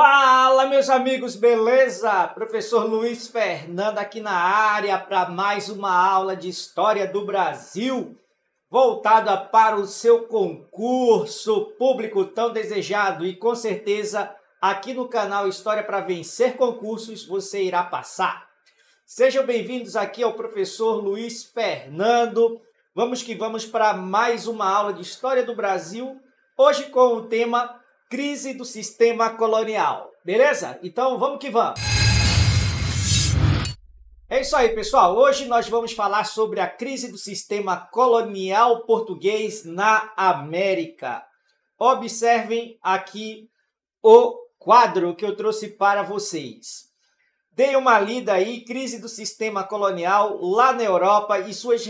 Fala, meus amigos, beleza? Professor Luiz Fernando aqui na área para mais uma aula de História do Brasil, voltada para o seu concurso público tão desejado e com certeza aqui no canal História para Vencer Concursos você irá passar. Sejam bem-vindos aqui ao professor Luiz Fernando. Vamos que vamos para mais uma aula de História do Brasil, hoje com o tema crise do sistema colonial. Beleza? Então vamos que vamos! É isso aí, pessoal. Hoje nós vamos falar sobre a crise do sistema colonial português na América. Observem aqui o quadro que eu trouxe para vocês. Dei uma lida aí, crise do sistema colonial lá na Europa e suas,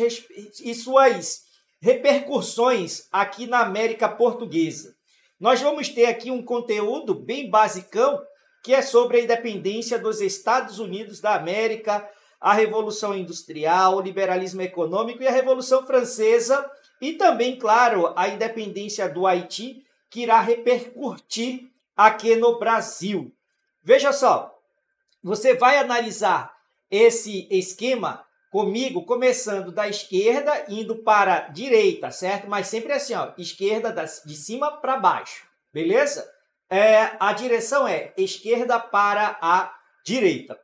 e suas repercussões aqui na América Portuguesa. Nós vamos ter aqui um conteúdo bem basicão, que é sobre a independência dos Estados Unidos da América, a Revolução Industrial, o liberalismo econômico e a Revolução Francesa, e também, claro, a independência do Haiti, que irá repercutir aqui no Brasil. Veja só, você vai analisar esse esquema comigo começando da esquerda, indo para a direita, certo? Mas sempre assim, ó, esquerda de cima para baixo, beleza? É, a direção é esquerda para a direita.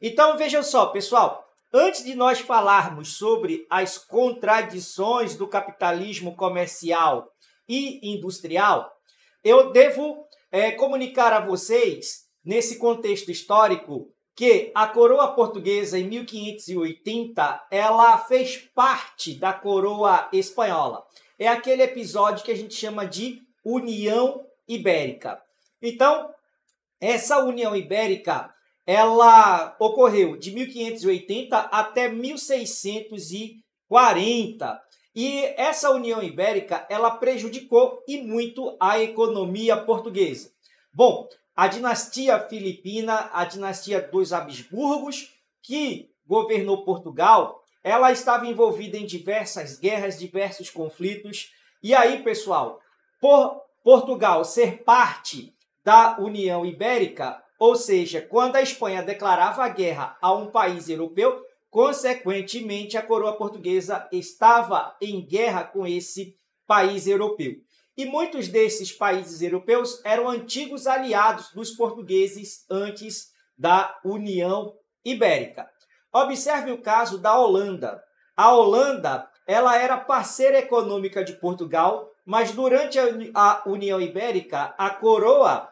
Então, vejam só, pessoal, antes de nós falarmos sobre as contradições do capitalismo comercial e industrial, eu devo é, comunicar a vocês, nesse contexto histórico, que a coroa portuguesa em 1580 ela fez parte da coroa espanhola. É aquele episódio que a gente chama de União Ibérica. Então, essa União Ibérica ela ocorreu de 1580 até 1640. E essa União Ibérica ela prejudicou e muito a economia portuguesa. Bom, a dinastia filipina, a dinastia dos Habsburgos, que governou Portugal, ela estava envolvida em diversas guerras, diversos conflitos. E aí, pessoal, por Portugal ser parte da União Ibérica, ou seja, quando a Espanha declarava a guerra a um país europeu, consequentemente a coroa portuguesa estava em guerra com esse país europeu. E muitos desses países europeus eram antigos aliados dos portugueses antes da União Ibérica. Observe o caso da Holanda. A Holanda, ela era parceira econômica de Portugal, mas durante a União Ibérica, a coroa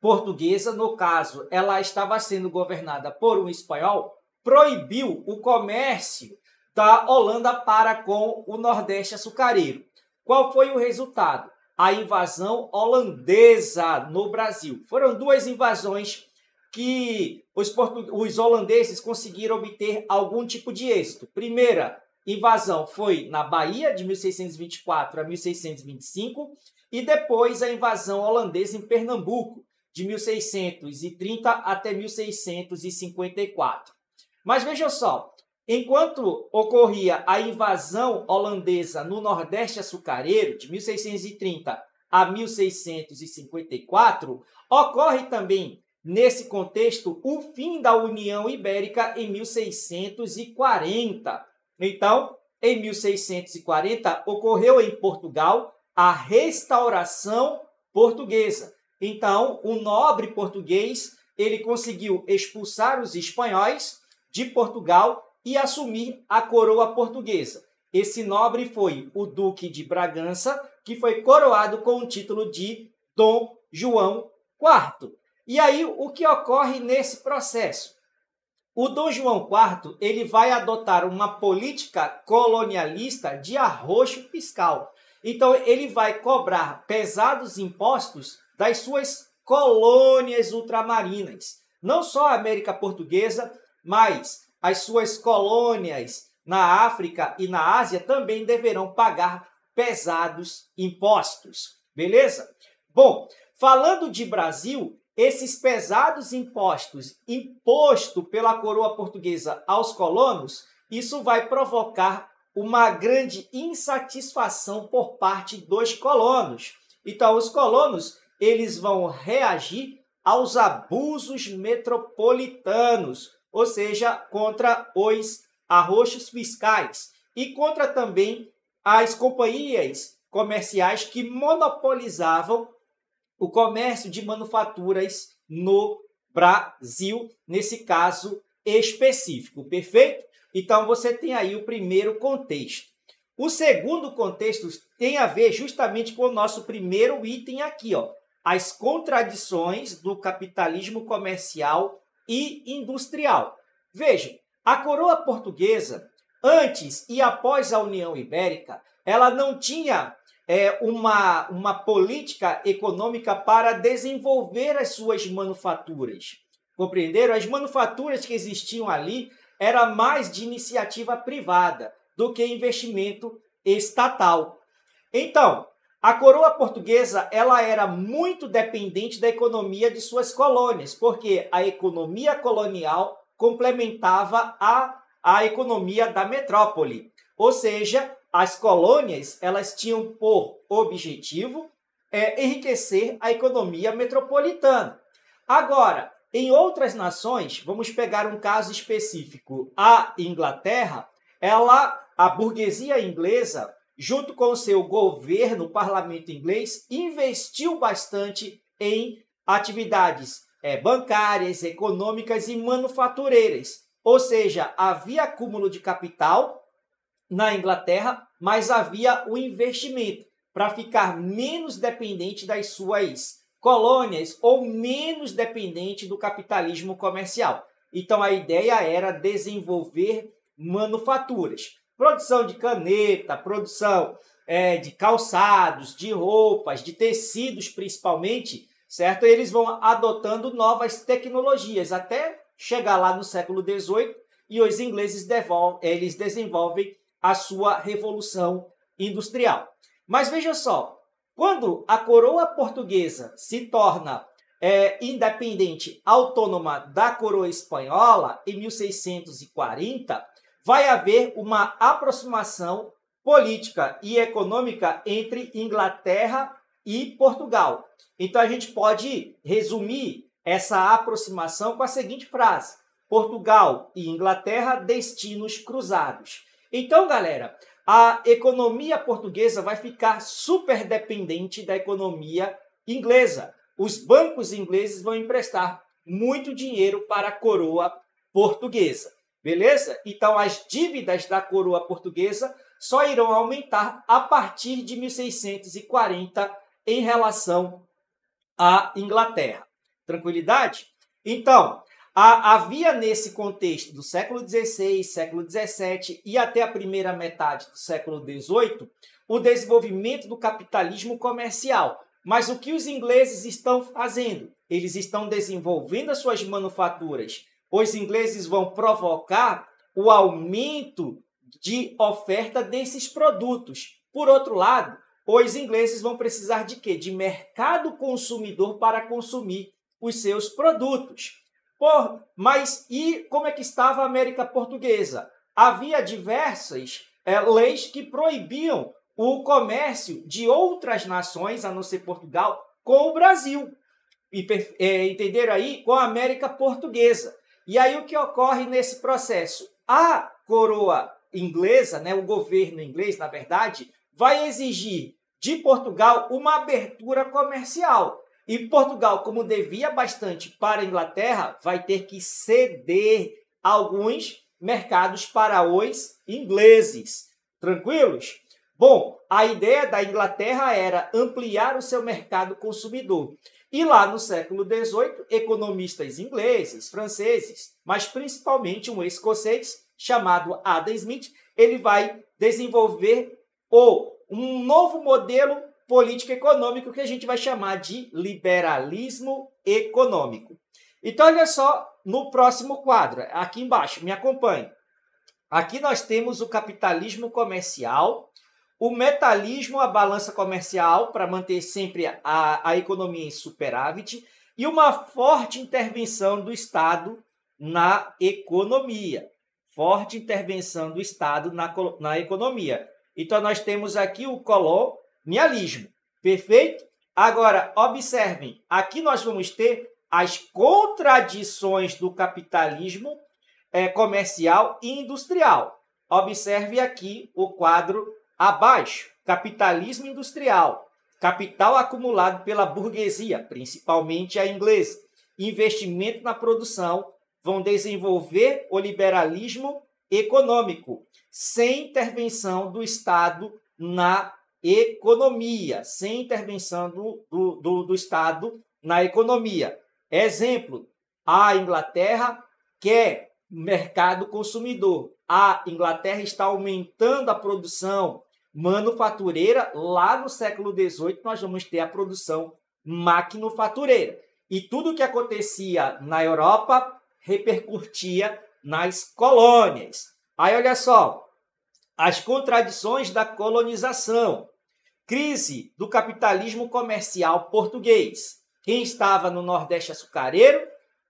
portuguesa, no caso, ela estava sendo governada por um espanhol, proibiu o comércio da Holanda para com o Nordeste açucareiro. Qual foi o resultado? A invasão holandesa no Brasil. Foram duas invasões que os, os holandeses conseguiram obter algum tipo de êxito. Primeira invasão foi na Bahia, de 1624 a 1625, e depois a invasão holandesa em Pernambuco, de 1630 até 1654. Mas veja só, Enquanto ocorria a invasão holandesa no Nordeste Açucareiro, de 1630 a 1654, ocorre também, nesse contexto, o fim da União Ibérica em 1640. Então, em 1640, ocorreu em Portugal a restauração portuguesa. Então, o nobre português ele conseguiu expulsar os espanhóis de Portugal e assumir a coroa portuguesa. Esse nobre foi o Duque de Bragança, que foi coroado com o título de Dom João IV. E aí, o que ocorre nesse processo? O Dom João IV ele vai adotar uma política colonialista de arroxo fiscal. Então, ele vai cobrar pesados impostos das suas colônias ultramarinas, não só a América Portuguesa, mas as suas colônias na África e na Ásia também deverão pagar pesados impostos. Beleza? Bom, falando de Brasil, esses pesados impostos imposto pela coroa portuguesa aos colonos, isso vai provocar uma grande insatisfação por parte dos colonos. Então os colonos, eles vão reagir aos abusos metropolitanos, ou seja, contra os arrochos fiscais e contra também as companhias comerciais que monopolizavam o comércio de manufaturas no Brasil, nesse caso específico, perfeito? Então você tem aí o primeiro contexto. O segundo contexto tem a ver justamente com o nosso primeiro item aqui, ó, as contradições do capitalismo comercial e industrial. Vejam, a coroa portuguesa, antes e após a União Ibérica, ela não tinha é, uma, uma política econômica para desenvolver as suas manufaturas. Compreenderam? As manufaturas que existiam ali era mais de iniciativa privada do que investimento estatal. Então, a coroa portuguesa ela era muito dependente da economia de suas colônias, porque a economia colonial complementava a, a economia da metrópole. Ou seja, as colônias elas tinham por objetivo é, enriquecer a economia metropolitana. Agora, em outras nações, vamos pegar um caso específico. A Inglaterra, ela, a burguesia inglesa, junto com seu governo, o parlamento inglês, investiu bastante em atividades é, bancárias, econômicas e manufatureiras. Ou seja, havia acúmulo de capital na Inglaterra, mas havia o investimento para ficar menos dependente das suas colônias ou menos dependente do capitalismo comercial. Então a ideia era desenvolver manufaturas. Produção de caneta, produção é, de calçados, de roupas, de tecidos principalmente, certo? Eles vão adotando novas tecnologias até chegar lá no século XVIII e os ingleses eles desenvolvem a sua revolução industrial. Mas veja só, quando a coroa portuguesa se torna é, independente, autônoma da coroa espanhola, em 1640, vai haver uma aproximação política e econômica entre Inglaterra e Portugal. Então a gente pode resumir essa aproximação com a seguinte frase: Portugal e Inglaterra, destinos cruzados. Então, galera, a economia portuguesa vai ficar super dependente da economia inglesa. Os bancos ingleses vão emprestar muito dinheiro para a coroa portuguesa. Beleza? Então, as dívidas da coroa portuguesa só irão aumentar a partir de 1640 em relação à Inglaterra. Tranquilidade? Então, a, havia nesse contexto do século XVI, século XVII e até a primeira metade do século XVIII o desenvolvimento do capitalismo comercial. Mas o que os ingleses estão fazendo? Eles estão desenvolvendo as suas manufaturas os ingleses vão provocar o aumento de oferta desses produtos. Por outro lado, os ingleses vão precisar de quê? De mercado consumidor para consumir os seus produtos. Por, mas e como é que estava a América Portuguesa? Havia diversas é, leis que proibiam o comércio de outras nações, a não ser Portugal, com o Brasil. E, é, entenderam aí? Com a América Portuguesa. E aí o que ocorre nesse processo? A coroa inglesa, né, o governo inglês, na verdade, vai exigir de Portugal uma abertura comercial. E Portugal, como devia bastante para a Inglaterra, vai ter que ceder alguns mercados para os ingleses. Tranquilos? Bom, a ideia da Inglaterra era ampliar o seu mercado consumidor. E lá no século XVIII, economistas ingleses, franceses, mas principalmente um escocês chamado Adam Smith, ele vai desenvolver ou um novo modelo político econômico que a gente vai chamar de liberalismo econômico. Então olha só no próximo quadro, aqui embaixo, me acompanhe. Aqui nós temos o capitalismo comercial o metalismo, a balança comercial, para manter sempre a, a economia em superávit, e uma forte intervenção do Estado na economia. Forte intervenção do Estado na, na economia. Então, nós temos aqui o colonialismo, perfeito? Agora, observem, aqui nós vamos ter as contradições do capitalismo é, comercial e industrial. Observe aqui o quadro Abaixo, capitalismo industrial, capital acumulado pela burguesia, principalmente a inglesa, investimento na produção, vão desenvolver o liberalismo econômico, sem intervenção do Estado na economia, sem intervenção do, do, do, do Estado na economia. Exemplo, a Inglaterra quer mercado consumidor. A Inglaterra está aumentando a produção manufatureira, lá no século XVIII nós vamos ter a produção maquinofatureira. E tudo o que acontecia na Europa repercutia nas colônias. Aí olha só, as contradições da colonização, crise do capitalismo comercial português. Quem estava no Nordeste açucareiro?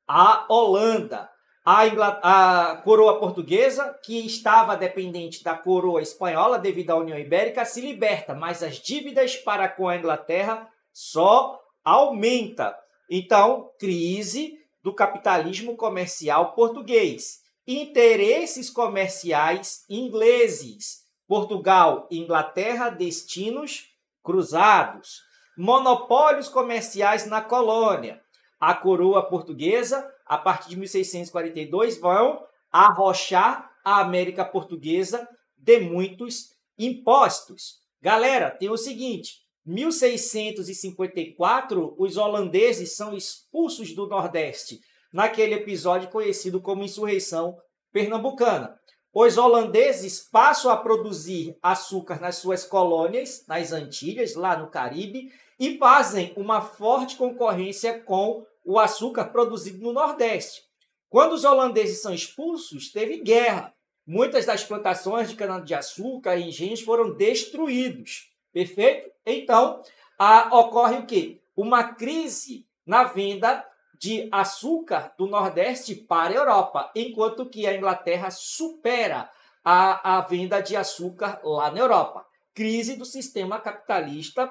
A Holanda a, a, coroa portuguesa, que estava dependente da coroa espanhola devido à União Ibérica, se liberta, mas as dívidas para com a Inglaterra só aumenta. Então, crise do capitalismo comercial português, interesses comerciais ingleses, Portugal, Inglaterra, destinos cruzados, monopólios comerciais na colônia. A coroa portuguesa a partir de 1642, vão arrochar a América Portuguesa de muitos impostos. Galera, tem o seguinte: 1654, os holandeses são expulsos do Nordeste, naquele episódio conhecido como Insurreição Pernambucana. Os holandeses passam a produzir açúcar nas suas colônias, nas Antilhas, lá no Caribe, e fazem uma forte concorrência com o açúcar produzido no Nordeste. Quando os holandeses são expulsos, teve guerra. Muitas das plantações de cana-de-açúcar e engenhos foram destruídos. Perfeito? Então, a, ocorre o quê? Uma crise na venda de açúcar do Nordeste para a Europa, enquanto que a Inglaterra supera a, a venda de açúcar lá na Europa. Crise do sistema capitalista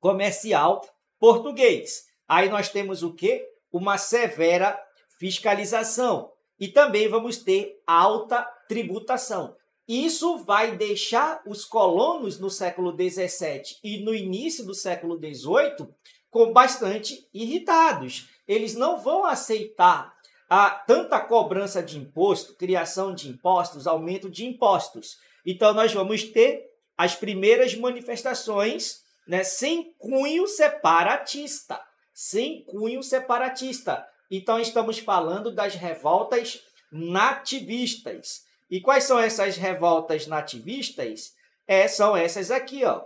comercial português. Aí nós temos o quê? Uma severa fiscalização. E também vamos ter alta tributação. Isso vai deixar os colonos no século XVII e no início do século XVIII com bastante irritados. Eles não vão aceitar a ah, tanta cobrança de imposto, criação de impostos, aumento de impostos. Então nós vamos ter as primeiras manifestações né, sem cunho separatista sem cunho separatista. Então, estamos falando das revoltas nativistas. E quais são essas revoltas nativistas? É, são essas aqui, ó.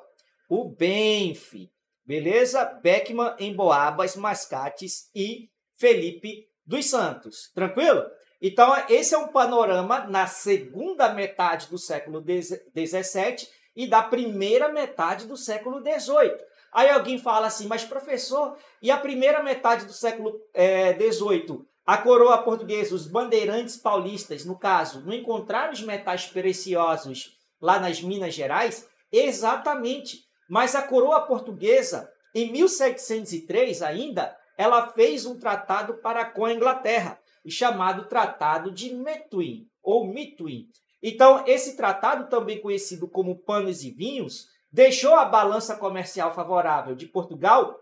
O Benfe, beleza? Beckman em Boabas, Mascates e Felipe dos Santos. Tranquilo? Então, esse é um panorama na segunda metade do século XVII e da primeira metade do século XVIII. Aí alguém fala assim, mas professor, e a primeira metade do século XVIII? É, a coroa portuguesa, os bandeirantes paulistas, no caso, não encontraram os metais preciosos lá nas Minas Gerais? Exatamente. Mas a coroa portuguesa, em 1703 ainda, ela fez um tratado para com a Inglaterra, chamado Tratado de Metuim, ou Mituim. Então, esse tratado, também conhecido como Panos e Vinhos, deixou a balança comercial favorável de Portugal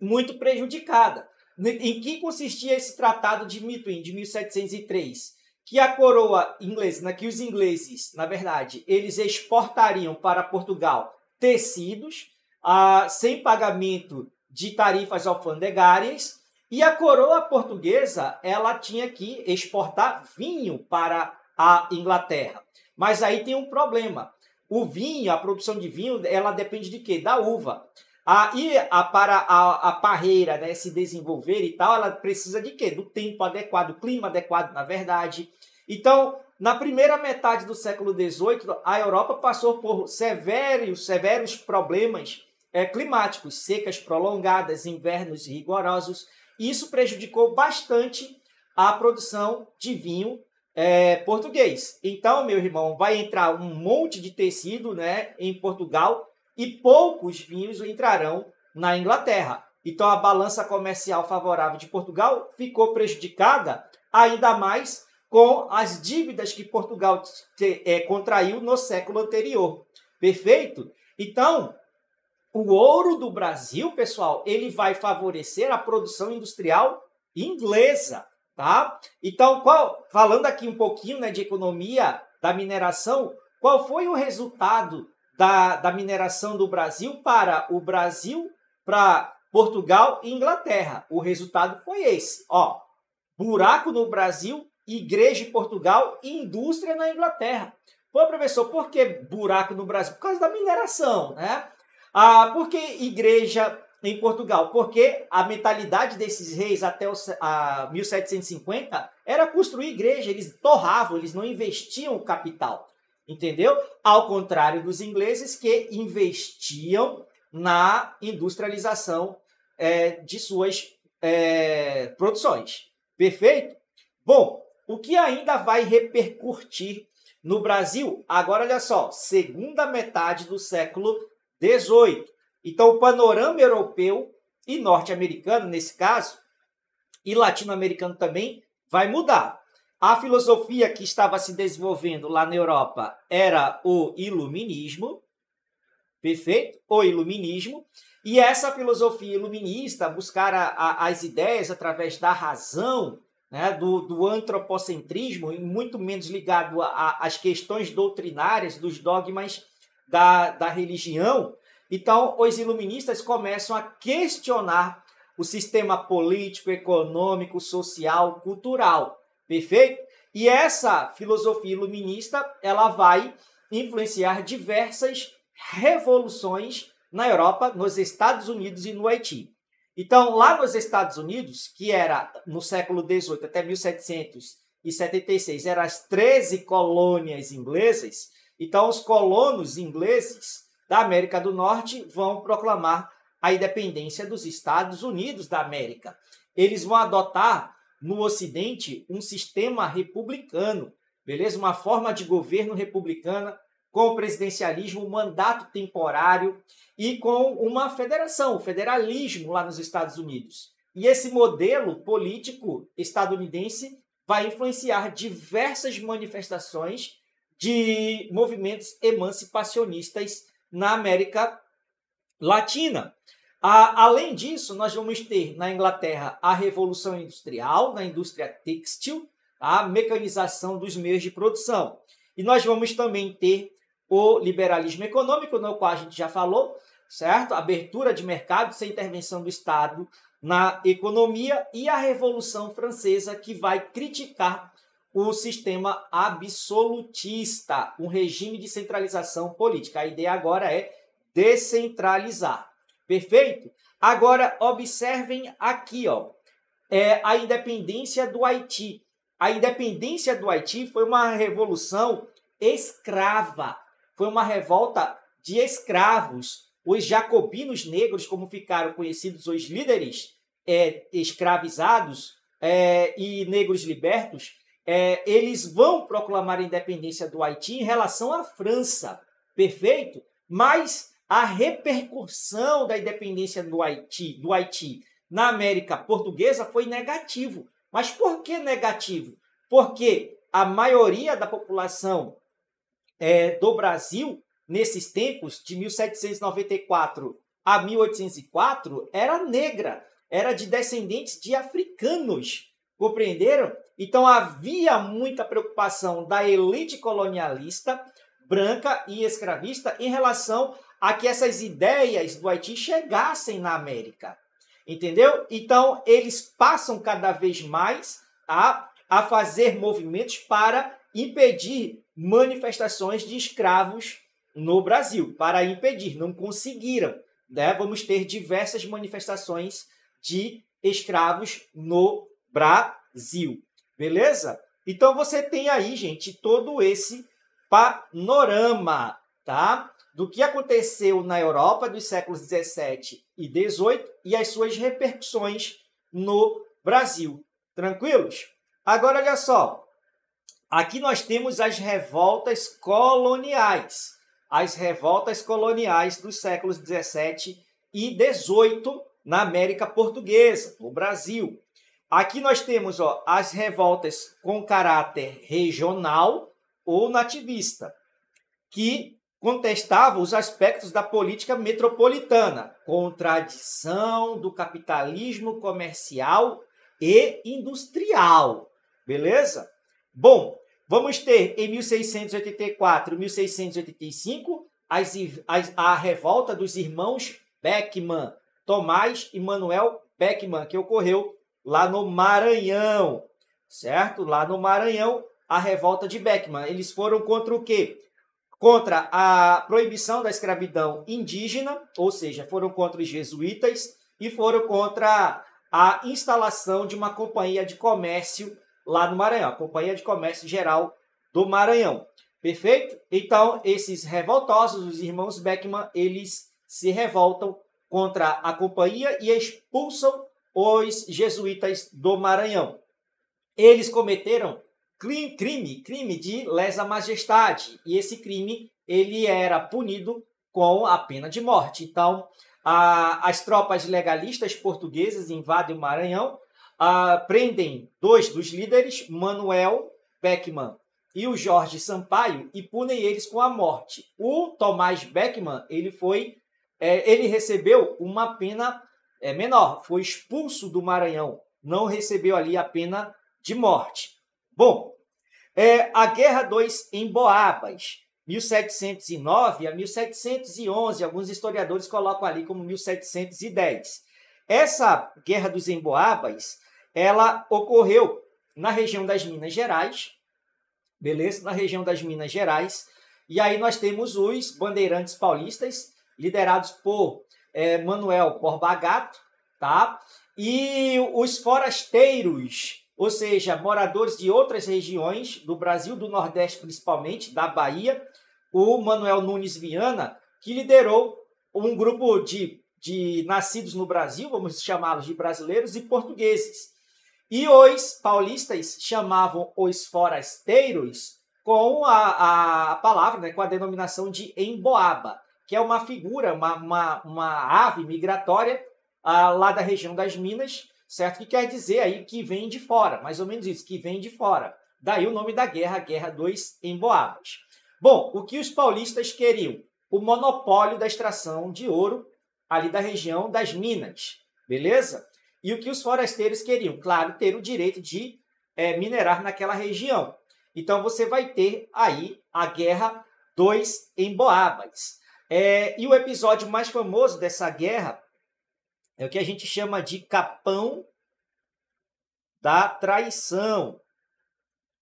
muito prejudicada. Né, em que consistia esse tratado de Mitwin de 1703? Que a coroa inglesa, né, que os ingleses, na verdade, eles exportariam para Portugal tecidos ah, sem pagamento de tarifas alfandegárias e a coroa portuguesa ela tinha que exportar vinho para a Inglaterra. Mas aí tem um problema. O vinho, a produção de vinho, ela depende de quê? Da uva. Aí, a, para a, a parreira né, se desenvolver e tal, ela precisa de quê? Do tempo adequado, clima adequado, na verdade. Então, na primeira metade do século XVIII, a Europa passou por severos, severos problemas é, climáticos, secas prolongadas, invernos rigorosos. Isso prejudicou bastante a produção de vinho é, português. Então, meu irmão, vai entrar um monte de tecido né, em Portugal e poucos vinhos entrarão na Inglaterra. Então, a balança comercial favorável de Portugal ficou prejudicada ainda mais com as dívidas que Portugal te, é, contraiu no século anterior. Perfeito? Então, o ouro do Brasil, pessoal, ele vai favorecer a produção industrial inglesa tá? Então, qual, falando aqui um pouquinho né, de economia da mineração, qual foi o resultado da, da mineração do Brasil para o Brasil, para Portugal e Inglaterra? O resultado foi esse, ó. Buraco no Brasil, igreja em Portugal e indústria na Inglaterra. Pô, professor, por que buraco no Brasil? Por causa da mineração, né? Ah, porque igreja em Portugal, porque a mentalidade desses reis até a 1750 era construir igreja, eles torravam, eles não investiam o capital, entendeu? Ao contrário dos ingleses que investiam na industrialização é, de suas é, produções. Perfeito? Bom, o que ainda vai repercutir no Brasil? Agora, olha só, segunda metade do século XVIII então, o panorama europeu e norte-americano, nesse caso, e latino-americano também, vai mudar. A filosofia que estava se desenvolvendo lá na Europa era o iluminismo, perfeito? O iluminismo. E essa filosofia iluminista, buscar a, a, as ideias através da razão, né, do, do, antropocentrismo, e muito menos ligado às questões doutrinárias, dos dogmas da, da religião, então, os iluministas começam a questionar o sistema político, econômico, social, cultural. Perfeito? E essa filosofia iluminista, ela vai influenciar diversas revoluções na Europa, nos Estados Unidos e no Haiti. Então, lá nos Estados Unidos, que era no século XVIII até 1776, eram as 13 colônias inglesas, então os colonos ingleses da América do Norte vão proclamar a independência dos Estados Unidos da América. Eles vão adotar no Ocidente um sistema republicano, beleza? Uma forma de governo republicana com o presidencialismo, um mandato temporário e com uma federação, o federalismo lá nos Estados Unidos. E esse modelo político estadunidense vai influenciar diversas manifestações de movimentos emancipacionistas na América Latina. A, além disso, nós vamos ter na Inglaterra a Revolução Industrial, na indústria têxtil, a mecanização dos meios de produção. E nós vamos também ter o liberalismo econômico, no qual a gente já falou, certo? Abertura de mercado sem intervenção do Estado na economia e a Revolução Francesa, que vai criticar o sistema absolutista, um regime de centralização política. A ideia agora é descentralizar. Perfeito? Agora observem aqui, ó, é a independência do Haiti. A independência do Haiti foi uma revolução escrava, foi uma revolta de escravos. Os jacobinos negros, como ficaram conhecidos os líderes é, escravizados é, e negros libertos, é, eles vão proclamar a independência do Haiti em relação à França, perfeito? Mas a repercussão da independência do Haiti, do Haiti na América Portuguesa foi negativo. Mas por que negativo? Porque a maioria da população é, do Brasil, nesses tempos, de 1794 a 1804, era negra, era de descendentes de africanos, compreenderam? Então havia muita preocupação da elite colonialista branca e escravista em relação a que essas ideias do Haiti chegassem na América. Entendeu? Então eles passam cada vez mais a, a fazer movimentos para impedir manifestações de escravos no Brasil. Para impedir, não conseguiram. Né? Vamos ter diversas manifestações de escravos no Brasil. Beleza? Então você tem aí, gente, todo esse panorama, tá? Do que aconteceu na Europa dos séculos 17 e 18 e as suas repercussões no Brasil. Tranquilos? Agora olha só. Aqui nós temos as revoltas coloniais. As revoltas coloniais dos séculos 17 e 18 na América Portuguesa, no Brasil. Aqui nós temos ó, as revoltas com caráter regional ou nativista, que contestavam os aspectos da política metropolitana, contradição do capitalismo comercial e industrial. Beleza? Bom, vamos ter em 1684 e 1685 as, as, a revolta dos irmãos Beckman, Tomás e Manuel Beckman, que ocorreu lá no Maranhão, certo? Lá no Maranhão, a revolta de Beckman. Eles foram contra o quê? Contra a proibição da escravidão indígena, ou seja, foram contra os jesuítas e foram contra a instalação de uma companhia de comércio lá no Maranhão, a Companhia de Comércio Geral do Maranhão. Perfeito? Então, esses revoltosos, os irmãos Beckman, eles se revoltam contra a companhia e expulsam os jesuítas do Maranhão. Eles cometeram crime, crime de lesa majestade, e esse crime ele era punido com a pena de morte. Então, a, as tropas legalistas portuguesas invadem o Maranhão, a, prendem dois dos líderes, Manuel Beckman e o Jorge Sampaio, e punem eles com a morte. O Tomás Beckman ele foi, é, ele recebeu uma pena é, menor, foi expulso do Maranhão, não recebeu ali a pena de morte. Bom, é, a Guerra dos Emboabas, 1709 a 1711, alguns historiadores colocam ali como 1710. Essa Guerra dos Emboabas, ela ocorreu na região das Minas Gerais, beleza? Na região das Minas Gerais. E aí nós temos os bandeirantes paulistas, liderados por é, Manuel Corbagato, tá? E os forasteiros, ou seja, moradores de outras regiões do Brasil, do Nordeste principalmente, da Bahia, o Manuel Nunes Viana, que liderou um grupo de, de nascidos no Brasil, vamos chamá-los de brasileiros e portugueses. E os paulistas chamavam os forasteiros com a, a palavra, né, com a denominação de emboaba que é uma figura, uma, uma, uma ave migratória ah, lá da região das Minas, certo? Que quer dizer aí que vem de fora, mais ou menos isso, que vem de fora. Daí o nome da guerra, Guerra em Emboabas. Bom, o que os paulistas queriam? O monopólio da extração de ouro ali da região das Minas, beleza? E o que os forasteiros queriam? Claro, ter o direito de é, minerar naquela região. Então você vai ter aí a Guerra em Emboabas. É, e o episódio mais famoso dessa guerra é o que a gente chama de Capão da Traição.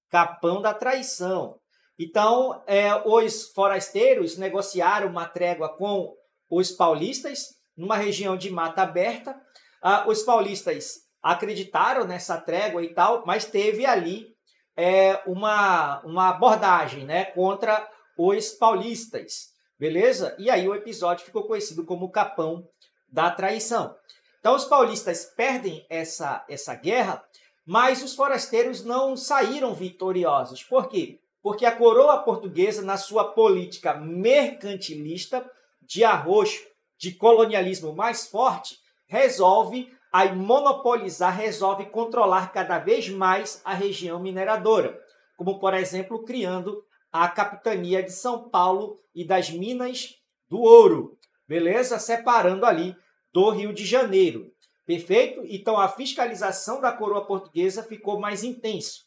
Capão da Traição. Então, é, os forasteiros negociaram uma trégua com os paulistas numa região de mata aberta. Ah, os paulistas acreditaram nessa trégua e tal, mas teve ali é, uma, uma abordagem né, contra os paulistas. Beleza? E aí o episódio ficou conhecido como o Capão da Traição. Então os paulistas perdem essa, essa guerra, mas os forasteiros não saíram vitoriosos. Por quê? Porque a coroa portuguesa, na sua política mercantilista de arroxo, de colonialismo mais forte, resolve aí monopolizar, resolve controlar cada vez mais a região mineradora, como por exemplo criando a capitania de São Paulo e das Minas do Ouro, beleza? Separando ali do Rio de Janeiro, perfeito? Então a fiscalização da coroa portuguesa ficou mais intenso.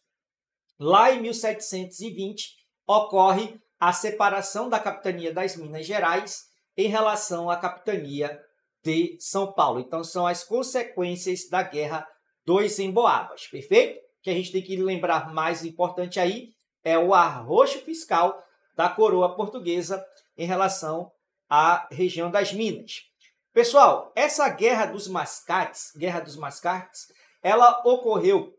Lá em 1720 ocorre a separação da capitania das Minas Gerais em relação à capitania de São Paulo. Então são as consequências da guerra dos Emboabas, perfeito? Que a gente tem que lembrar mais importante aí é o arroxo fiscal da coroa portuguesa em relação à região das Minas. Pessoal, essa guerra dos mascates, guerra dos mascates, ela ocorreu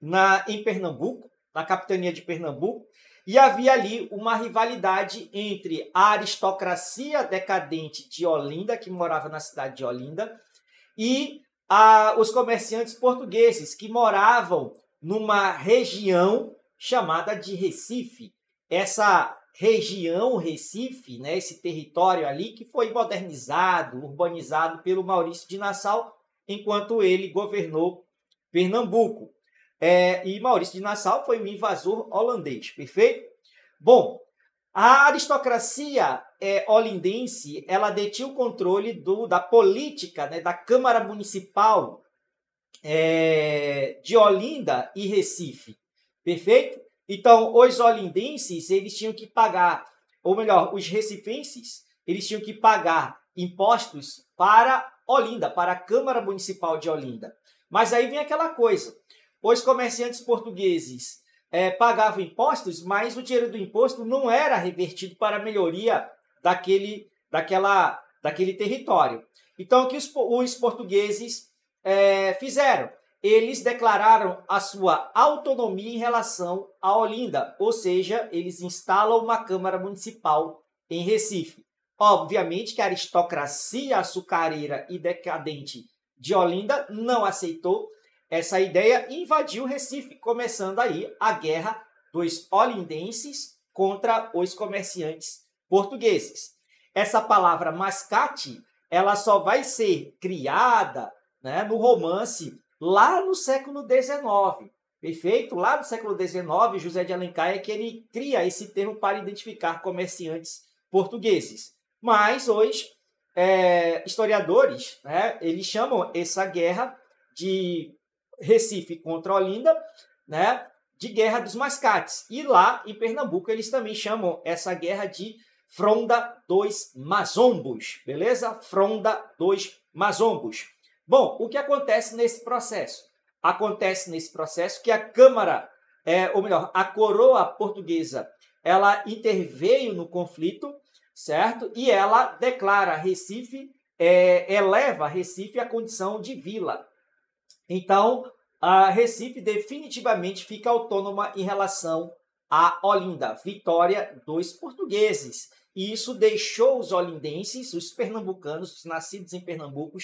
na em Pernambuco, na capitania de Pernambuco, e havia ali uma rivalidade entre a aristocracia decadente de Olinda, que morava na cidade de Olinda, e a, os comerciantes portugueses que moravam numa região chamada de Recife. Essa região Recife, né, esse território ali que foi modernizado, urbanizado pelo Maurício de Nassau enquanto ele governou Pernambuco. É, e Maurício de Nassau foi um invasor holandês, perfeito? Bom, a aristocracia é, olindense ela detinha o controle do, da política, né, da Câmara Municipal é, de Olinda e Recife. Perfeito? Então, os olindenses, eles tinham que pagar, ou melhor, os recifenses, eles tinham que pagar impostos para Olinda, para a Câmara Municipal de Olinda. Mas aí vem aquela coisa, os comerciantes portugueses é, pagavam impostos, mas o dinheiro do imposto não era revertido para a melhoria daquele, daquela, daquele território. Então, o que os, os portugueses é, fizeram? eles declararam a sua autonomia em relação a Olinda, ou seja, eles instalam uma Câmara Municipal em Recife. Obviamente que a aristocracia açucareira e decadente de Olinda não aceitou essa ideia e invadiu Recife, começando aí a guerra dos olindenses contra os comerciantes portugueses. Essa palavra mascate, ela só vai ser criada né, no romance lá no século XIX. Perfeito? Lá no século XIX, José de Alencar é que ele cria esse termo para identificar comerciantes portugueses. Mas hoje, é, historiadores, né, eles chamam essa guerra de Recife contra Olinda, né, de Guerra dos Mascates. E lá em Pernambuco eles também chamam essa guerra de Fronda dos Mazombos, beleza? Fronda dos Mazombos. Bom, o que acontece nesse processo? Acontece nesse processo que a Câmara, é, ou melhor, a coroa portuguesa, ela interveio no conflito, certo? E ela declara Recife, é, eleva Recife à condição de vila. Então, a Recife definitivamente fica autônoma em relação a Olinda, vitória dos portugueses. E isso deixou os olindenses, os pernambucanos, os nascidos em Pernambuco,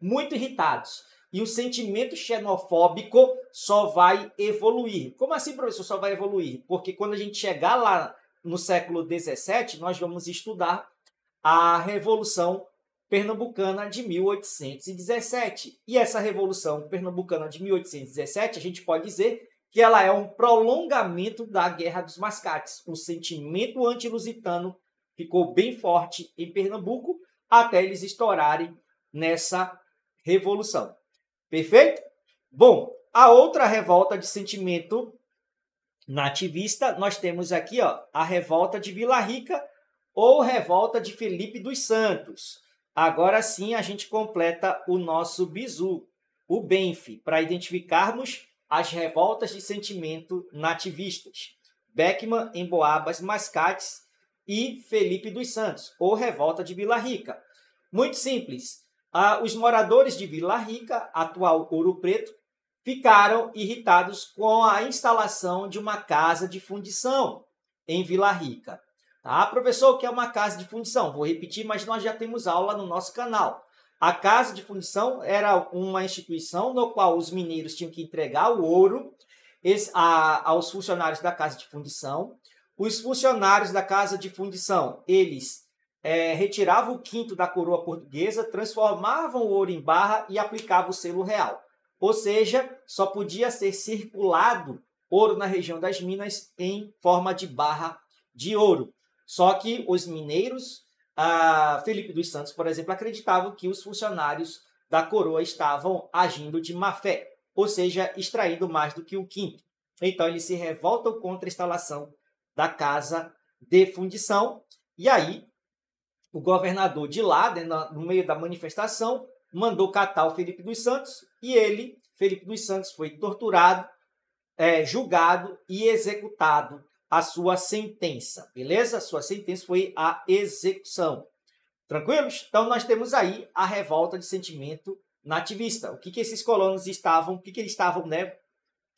muito irritados. E o sentimento xenofóbico só vai evoluir. Como assim, professor, só vai evoluir? Porque quando a gente chegar lá no século XVII, nós vamos estudar a Revolução Pernambucana de 1817. E essa Revolução Pernambucana de 1817, a gente pode dizer que ela é um prolongamento da Guerra dos Mascates. O sentimento antilusitano ficou bem forte em Pernambuco até eles estourarem nessa revolução. Perfeito? Bom, a outra revolta de sentimento nativista, nós temos aqui ó, a revolta de Vila Rica ou revolta de Felipe dos Santos. Agora sim a gente completa o nosso bizu, o Benfe, para identificarmos as revoltas de sentimento nativistas. Beckman, Emboabas, Mascates e Felipe dos Santos, ou Revolta de Vila Rica. Muito simples ah, os moradores de Vila Rica, atual Ouro Preto, ficaram irritados com a instalação de uma casa de fundição em Vila Rica. Tá, ah, professor, o que é uma casa de fundição? Vou repetir, mas nós já temos aula no nosso canal. A casa de fundição era uma instituição no qual os mineiros tinham que entregar o ouro aos funcionários da casa de fundição. Os funcionários da casa de fundição, eles é, retirava o quinto da coroa portuguesa, transformavam o ouro em barra e aplicava o selo real. Ou seja, só podia ser circulado ouro na região das minas em forma de barra de ouro. Só que os mineiros, Felipe dos Santos, por exemplo, acreditavam que os funcionários da coroa estavam agindo de má fé, ou seja, extraindo mais do que o quinto. Então eles se revoltam contra a instalação da casa de fundição e aí o governador de lá, no meio da manifestação, mandou catar o Felipe dos Santos e ele, Felipe dos Santos, foi torturado, é, julgado e executado a sua sentença, beleza? A sua sentença foi a execução. Tranquilos? Então nós temos aí a revolta de sentimento nativista. O que, que esses colonos estavam, o que, que eles estavam, né,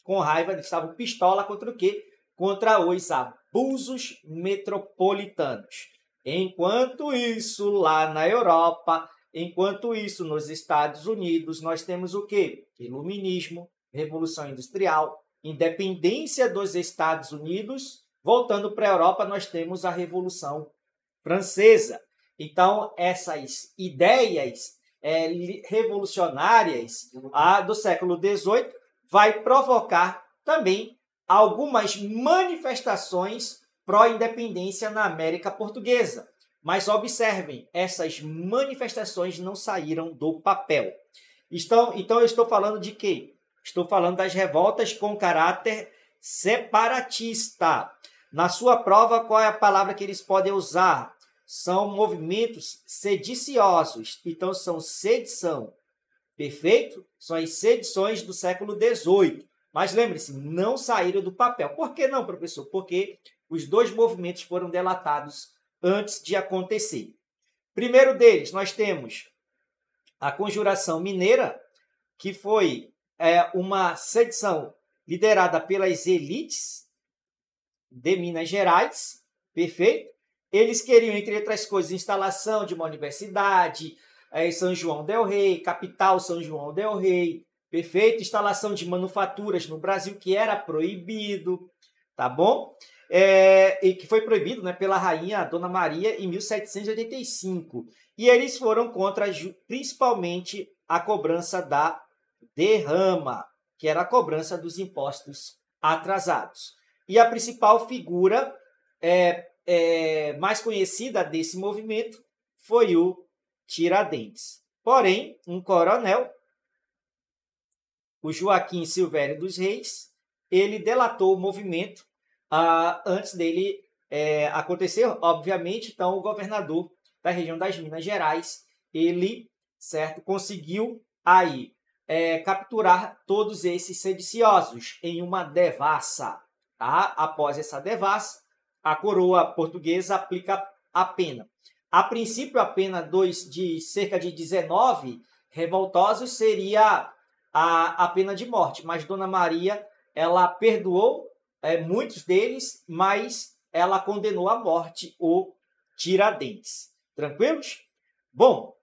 com raiva, eles estavam pistola contra o quê? Contra os abusos metropolitanos. Enquanto isso, lá na Europa, enquanto isso, nos Estados Unidos, nós temos o quê? Iluminismo, Revolução Industrial, independência dos Estados Unidos. Voltando para a Europa, nós temos a Revolução Francesa. Então, essas ideias é, revolucionárias a, do século XVIII vai provocar também algumas manifestações pró-independência na América Portuguesa. Mas observem, essas manifestações não saíram do papel. Estão, então, eu estou falando de quê? Estou falando das revoltas com caráter separatista. Na sua prova, qual é a palavra que eles podem usar? São movimentos sediciosos. Então, são sedição. Perfeito? São as sedições do século XVIII. Mas lembre-se, não saíram do papel. Por que não, professor? Porque os dois movimentos foram delatados antes de acontecer. Primeiro deles, nós temos a Conjuração Mineira, que foi é, uma sedição liderada pelas elites de Minas Gerais, perfeito? Eles queriam, entre outras coisas, instalação de uma universidade em é, São João del Rei, capital São João del Rei, perfeito? Instalação de manufaturas no Brasil, que era proibido, tá bom? é, e que foi proibido né, pela rainha Dona Maria em 1785. E eles foram contra principalmente a cobrança da derrama, que era a cobrança dos impostos atrasados. E a principal figura é, é, mais conhecida desse movimento foi o Tiradentes. Porém, um coronel, o Joaquim Silvério dos Reis, ele delatou o movimento ah, antes dele é, acontecer. Obviamente, então, o governador da região das Minas Gerais, ele, certo, conseguiu aí é, capturar todos esses sediciosos em uma devassa. Tá? Após essa devassa, a coroa portuguesa aplica a pena. A princípio, a pena de cerca de 19 revoltosos seria a, a pena de morte, mas Dona Maria ela perdoou é, muitos deles, mas ela condenou à morte o Tiradentes. Tranquilos? Bom,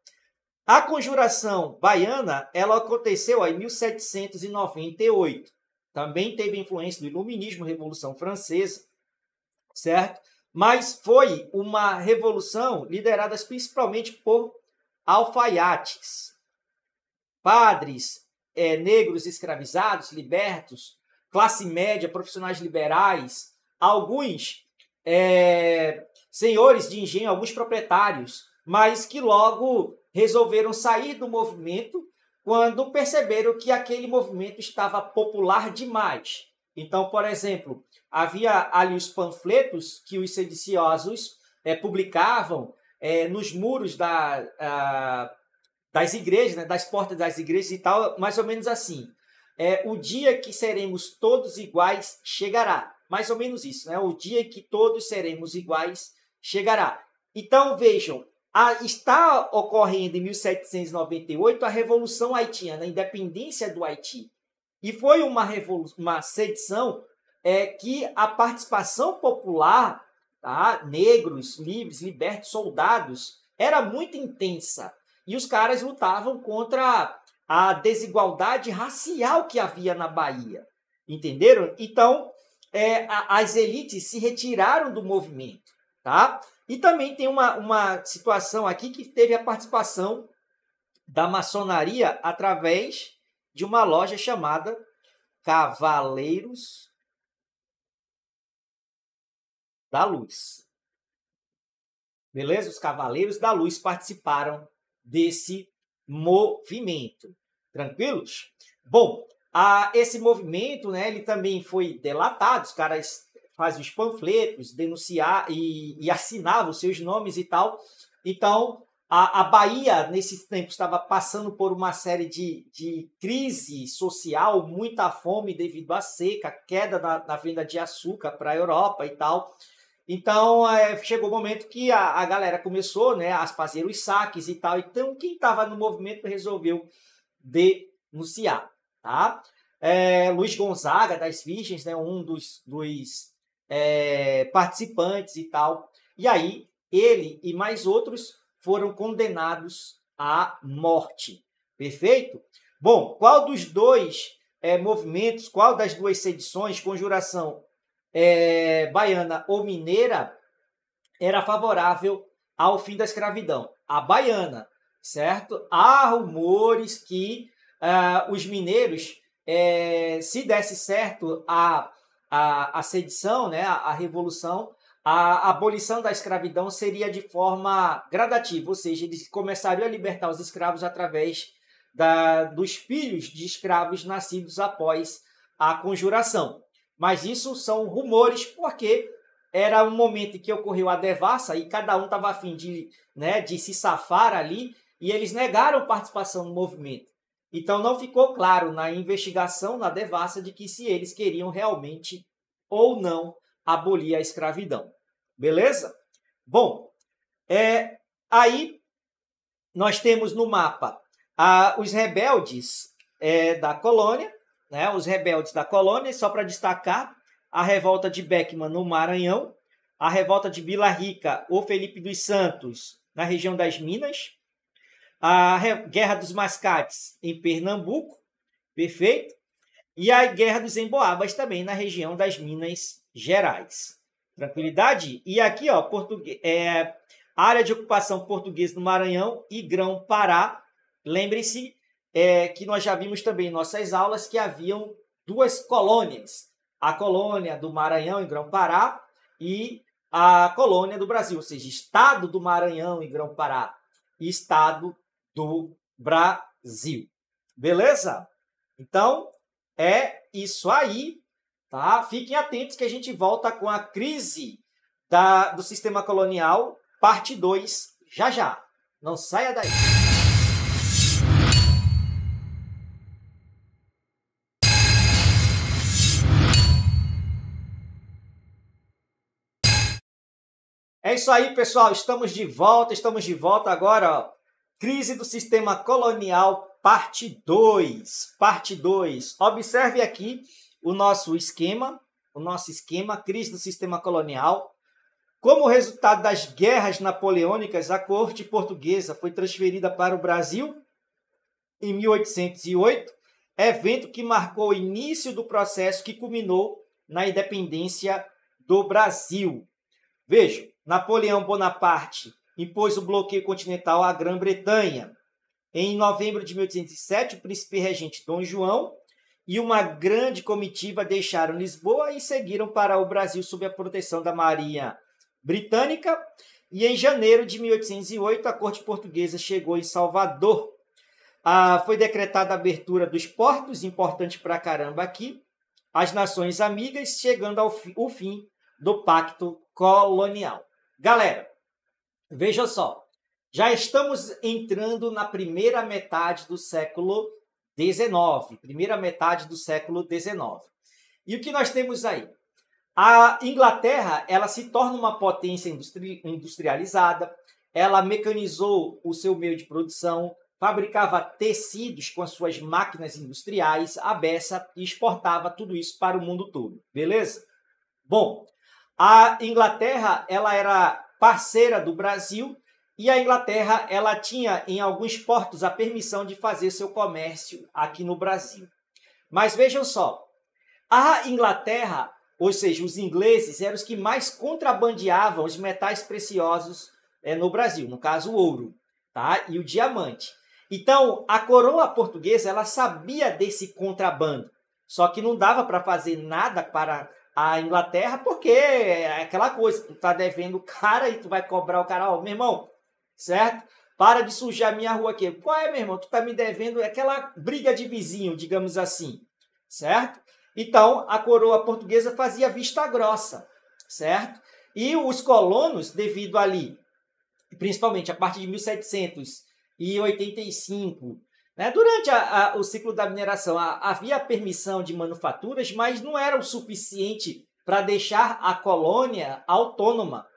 a conjuração baiana ela aconteceu ó, em 1798. Também teve influência do Iluminismo, Revolução Francesa, certo? Mas foi uma revolução liderada principalmente por alfaiates, padres é, negros escravizados, libertos, classe média, profissionais liberais, alguns é, senhores de engenho, alguns proprietários, mas que logo resolveram sair do movimento quando perceberam que aquele movimento estava popular demais. Então, por exemplo, havia ali os panfletos que os sediciosos é, publicavam é, nos muros da, a, das igrejas, né, das portas das igrejas e tal, mais ou menos assim. É, o dia que seremos todos iguais chegará. Mais ou menos isso, né? O dia que todos seremos iguais chegará. Então vejam, a, está ocorrendo em 1798 a Revolução Haitiana, a independência do Haiti. E foi uma, uma sedição é, que a participação popular, tá? negros, livres, libertos, soldados, era muito intensa. E os caras lutavam contra a desigualdade racial que havia na Bahia. Entenderam? Então, é, a, as elites se retiraram do movimento. Tá? E também tem uma, uma situação aqui que teve a participação da maçonaria através de uma loja chamada Cavaleiros da Luz. Beleza? Os Cavaleiros da Luz participaram desse movimento. Tranquilos? Bom, a, esse movimento, né, ele também foi delatado, os caras faziam os panfletos, denunciar e, e assinavam seus nomes e tal. Então, a, a Bahia, nesse tempo estava passando por uma série de, de crise social, muita fome devido à seca, queda na, na venda de açúcar para a Europa e tal. Então, é, chegou o momento que a, a, galera começou né, a fazer os saques e tal. Então, quem estava no movimento resolveu denunciar, tá? É, Luiz Gonzaga, das Virgens, né, um dos, dos é, participantes e tal. E aí, ele e mais outros foram condenados à morte, perfeito? Bom, qual dos dois é, movimentos, qual das duas sedições, conjuração é, baiana ou mineira era favorável ao fim da escravidão. A baiana, certo? Há rumores que uh, os mineiros, é, se desse certo a, a, a sedição, né, a, a revolução, a abolição da escravidão seria de forma gradativa, ou seja, eles começariam a libertar os escravos através da, dos filhos de escravos nascidos após a conjuração. Mas isso são rumores, porque era um momento em que ocorreu a devassa e cada um estava afim de, né, de se safar ali e eles negaram participação no movimento. Então não ficou claro na investigação, na devassa, de que se eles queriam realmente ou não abolir a escravidão. Beleza? Bom, é, aí nós temos no mapa a, ah, os rebeldes é, da colônia, né, os rebeldes da colônia, e só para destacar, a revolta de Beckman no Maranhão, a revolta de Vila Rica ou Felipe dos Santos na região das Minas, a Guerra dos Mascates em Pernambuco, perfeito, e a Guerra dos Emboabas também na região das Minas Gerais. Tranquilidade? E aqui, ó, é, área de ocupação portuguesa no Maranhão e Grão-Pará. Lembrem-se é, que nós já vimos também em nossas aulas que haviam duas colônias. A colônia do Maranhão e Grão-Pará e a colônia do Brasil, ou seja, Estado do Maranhão e Grão-Pará e Estado do Brasil. Beleza? Então, é isso aí, tá? Fiquem atentos que a gente volta com a crise da, do sistema colonial, parte 2, já já. Não saia daí. isso aí, pessoal. Estamos de volta, estamos de volta agora. Ó. Crise do sistema colonial, parte 2. Parte 2. Observe aqui o nosso esquema, o nosso esquema, crise do sistema colonial. Como resultado das guerras napoleônicas, a corte portuguesa foi transferida para o Brasil em 1808, evento que marcou o início do processo que culminou na independência do Brasil. Veja, Napoleão Bonaparte impôs o bloqueio continental à Grã-Bretanha. Em novembro de 1807, o príncipe regente Dom João e uma grande comitiva deixaram Lisboa e seguiram para o Brasil sob a proteção da Marinha Britânica. E em janeiro de 1808, a corte portuguesa chegou em Salvador. Ah, foi decretada a abertura dos portos, importante pra caramba aqui, as nações amigas, chegando ao fi, fim do pacto colonial. Galera, veja só. Já estamos entrando na primeira metade do século XIX, primeira metade do século XIX. E o que nós temos aí? A Inglaterra ela se torna uma potência industri industrializada, ela mecanizou o seu meio de produção, fabricava tecidos com as suas máquinas industriais, a beça, e exportava tudo isso para o mundo todo, beleza? Bom, a Inglaterra, ela era parceira do Brasil e a Inglaterra, ela tinha em alguns portos a permissão de fazer seu comércio aqui no Brasil. Mas vejam só, a Inglaterra, ou seja, os ingleses, eram os que mais contrabandeavam os metais preciosos é, no Brasil, no caso o ouro tá? e o diamante. Então, a coroa portuguesa ela sabia desse contrabando, só que não dava para fazer nada para a Inglaterra, porque é aquela coisa, tu tá devendo o cara e tu vai cobrar o cara, ó, meu irmão, certo? Para de sujar minha rua aqui. Qual é, meu irmão? Tu tá me devendo aquela briga de vizinho, digamos assim, certo? Então, a coroa portuguesa fazia vista grossa, certo? E os colonos, devido ali, principalmente a partir de 1785 né? Durante a, a, o ciclo da mineração, a, havia permissão de manufaturas, mas não era o suficiente para deixar a colônia autônoma.